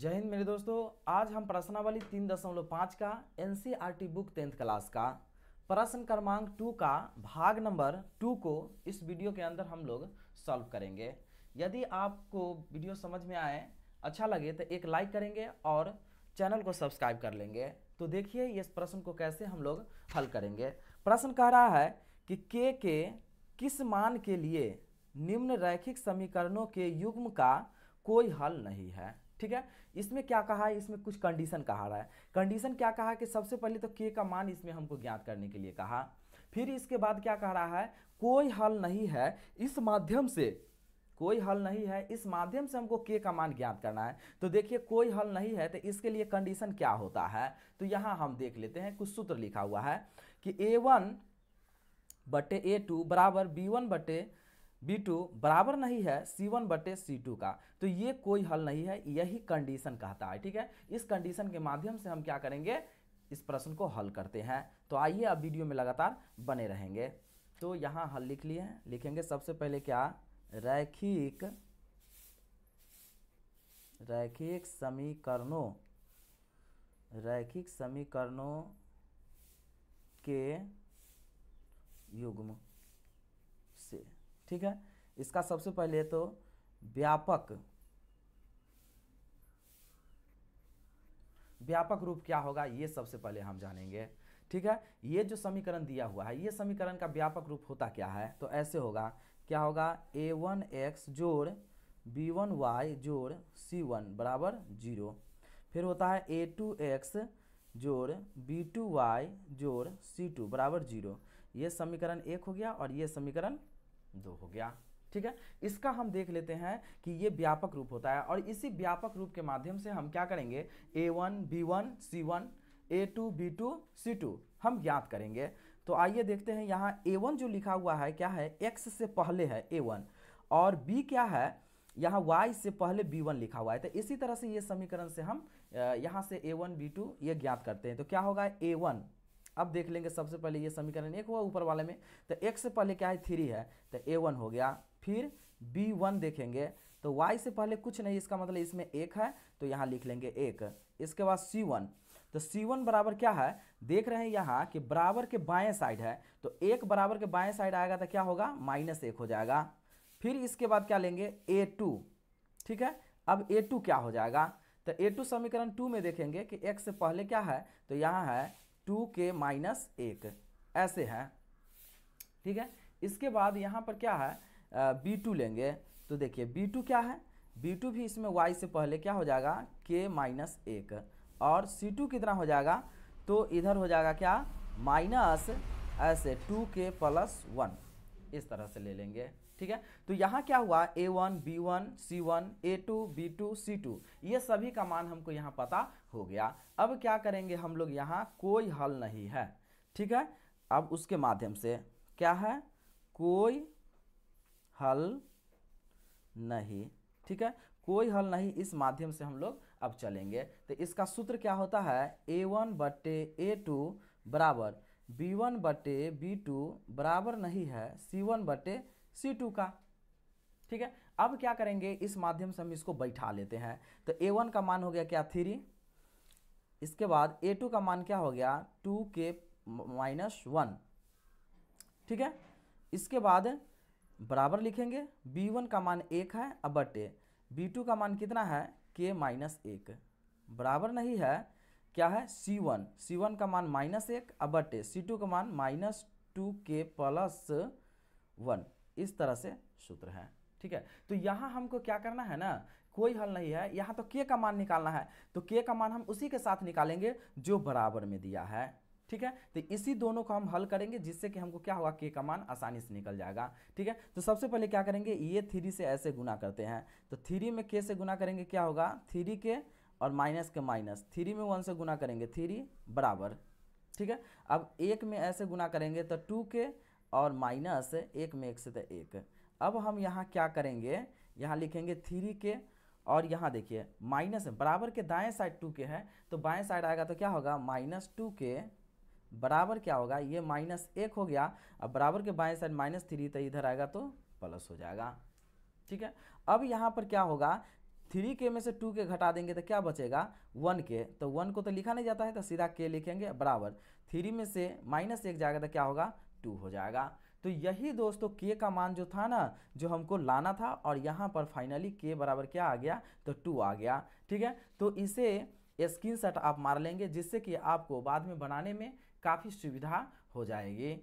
जय हिंद मेरे दोस्तों आज हम प्रश्नावली तीन दशमलव पाँच का टी बुक टेंथ क्लास का प्रश्न क्रमांक टू का भाग नंबर टू को इस वीडियो के अंदर हम लोग सॉल्व करेंगे यदि आपको वीडियो समझ में आए अच्छा लगे तो एक लाइक करेंगे और चैनल को सब्सक्राइब कर लेंगे तो देखिए इस प्रश्न को कैसे हम लोग हल करेंगे प्रश्न कह रहा है कि के के किस मान के लिए निम्न रैखिक समीकरणों के युग्म का कोई हल नहीं है ठीक है इसमें क्या कहा है इसमें कुछ कंडीशन कहा रहा है कंडीशन क्या कहा कि सबसे पहले तो के का मान इसमें हमको ज्ञात करने के लिए कहा फिर इसके बाद क्या कह रहा है कोई हल नहीं है इस माध्यम से कोई हल नहीं है इस माध्यम से हमको के का मान ज्ञात करना है तो देखिए कोई हल नहीं है तो इसके लिए कंडीशन क्या होता है तो यहाँ हम देख लेते हैं कुछ सूत्र लिखा हुआ है कि ए वन बटे ए टू बराबर बी वन बटे बी टू बराबर नहीं है सी वन बटे सी टू का तो ये कोई हल नहीं है यही कंडीशन कहता है ठीक है इस कंडीशन के माध्यम से हम क्या करेंगे इस प्रश्न को हल करते हैं तो आइए अब वीडियो में लगातार बने रहेंगे तो यहाँ हल लिख लिए हैं लिखेंगे सबसे पहले क्या रैखिक रैखिक समीकरणों रैखिक समीकरणों के युग्म से ठीक है इसका सबसे पहले तो व्यापक व्यापक रूप क्या होगा ये सबसे पहले हम जानेंगे ठीक है ये जो समीकरण दिया हुआ है ये समीकरण का व्यापक रूप होता क्या है तो ऐसे होगा क्या होगा ए वन एक्स जोड़ बी वन वाई जोड़ सी वन बराबर जीरो फिर होता है ए टू एक्स जोड़ बी टू वाई जोड़ सी टू बराबर जीरो ये समीकरण एक हो गया और ये समीकरण दो हो गया ठीक है इसका हम देख लेते हैं कि ये व्यापक रूप होता है और इसी व्यापक रूप के माध्यम से हम क्या करेंगे A one B one C one A two B two C two हम ज्ञात करेंगे तो आइए देखते हैं यहाँ ए वन जो लिखा हुआ है क्या है एक्स से पहले है ए वन और बी क्या है यहाँ वाई से पहले बी वन लिखा हुआ है तो इसी तरह से ये समीकरण से हम यहाँ से ए वन बी टू ये ज्ञात करते हैं तो क्या होगा ए वन अब देख लेंगे सबसे पहले ये समीकरण एक हुआ ऊपर वाले में तो एक से पहले क्या है थ्री है तो ए वन हो गया फिर बी वन देखेंगे तो वाई से पहले कुछ नहीं इसका मतलब इसमें एक है तो यहाँ लिख लेंगे एक इसके बाद सी वन तो सी वन बराबर क्या है देख रहे हैं यहाँ कि बराबर के बाएँ साइड है तो एक बराबर के बाएँ साइड आएगा तो क्या होगा माइनस एक हो जाएगा फिर इसके बाद क्या लेंगे ए टू ठीक है अब ए टू क्या हो जाएगा तो ए टू समीकरण टू में देखेंगे कि एक से पहले क्या है तो यहाँ है टू के माइनस एक ऐसे है ठीक है इसके बाद यहाँ पर क्या है बी टू लेंगे तो देखिए बी टू क्या है बी टू भी इसमें वाई से पहले क्या हो जाएगा के माइनस एक और सी टू कितना हो जाएगा तो इधर हो जाएगा क्या माइनस ऐसे टू के प्लस वन इस तरह से ले लेंगे ठीक है तो यहाँ क्या हुआ A one B one C one A two B two C two ये सभी का मान हमको यहाँ पता हो गया अब क्या करेंगे हम लोग यहाँ कोई हल नहीं है ठीक है अब उसके माध्यम से क्या है कोई हल नहीं ठीक है कोई हल नहीं इस माध्यम से हम लोग अब चलेंगे तो इसका सूत्र क्या होता है ए वन बटे ए टू बराबर बी वन बटे बी टू बराबर नहीं है सी वन बटे सी टू का ठीक है अब क्या करेंगे इस माध्यम से हम इसको बैठा लेते हैं तो ए वन का मान हो गया क्या थ्री इसके बाद ए टू का मान क्या हो गया टू के माइनस वन ठीक है इसके बाद बराबर लिखेंगे बी वन का मान एक है अब बटे बी टू का मान कितना है के माइनस एक बराबर नहीं है क्या है सी वन सी वन का मान माइनस एक अब बटे सी टू का मान माइनस टू के प्लस वन इस तरह से सूत्र है ठीक है तो यहाँ हमको क्या करना है ना कोई हल नहीं है यहाँ तो के का मान निकालना है तो के का मान हम उसी के साथ निकालेंगे जो बराबर में दिया है ठीक है तो इसी दोनों को हम हल करेंगे जिससे कि हमको क्या होगा के का मान आसानी से निकल जाएगा ठीक है तो सबसे पहले क्या करेंगे ये थ्री से ऐसे गुना करते हैं तो थ्री में के से गुना करेंगे क्या होगा थ्री के और माइनस के माइनस थ्री में वन से गुना करेंगे थ्री बराबर ठीक है अब एक में ऐसे गुना करेंगे तो टू के और माइनस एक में एक से तो एक अब हम यहाँ क्या करेंगे यहाँ लिखेंगे थ्री के और यहाँ देखिए माइनस बराबर के दाएं साइड टू के हैं तो बाएं साइड आएगा तो क्या होगा माइनस टू के बराबर क्या होगा ये माइनस एक हो गया अब बराबर के बाएं साइड माइनस थ्री तो इधर आएगा तो प्लस हो जाएगा ठीक है अब यहाँ पर क्या होगा थ्री के में से टू के घटा देंगे तो क्या बचेगा वन के तो वन को तो लिखा नहीं जाता है तो सीधा के लिखेंगे बराबर थ्री में से माइनस एक जाएगा तो क्या होगा टू हो जाएगा तो यही दोस्तों के का मान जो था ना जो हमको लाना था और यहाँ पर फाइनली के बराबर क्या आ गया तो टू आ गया ठीक है तो इसे स्क्रीन आप मार लेंगे जिससे कि आपको बाद में बनाने में काफ़ी सुविधा हो जाएगी